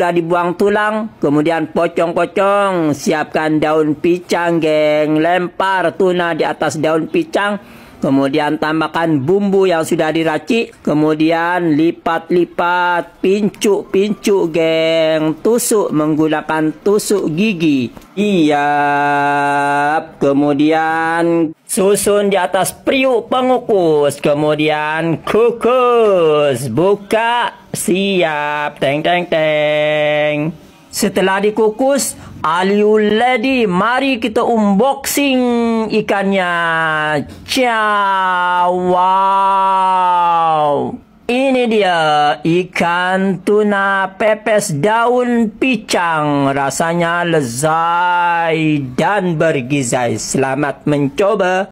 Sudah dibuang tulang, kemudian pocong-pocong, siapkan daun pisang, geng. Lempar tuna di atas daun pisang, kemudian tambahkan bumbu yang sudah diracik, kemudian lipat-lipat, pincuk-pincuk, geng. Tusuk menggunakan tusuk gigi. iya Kemudian susun di atas priuk pengukus, kemudian kukus. Buka Siap, teng teng teng. Setelah dikukus, you Lady, mari kita unboxing ikannya. Ciao, wow. Ini dia ikan tuna pepes daun pisang. Rasanya lezat dan bergizi. Selamat mencoba.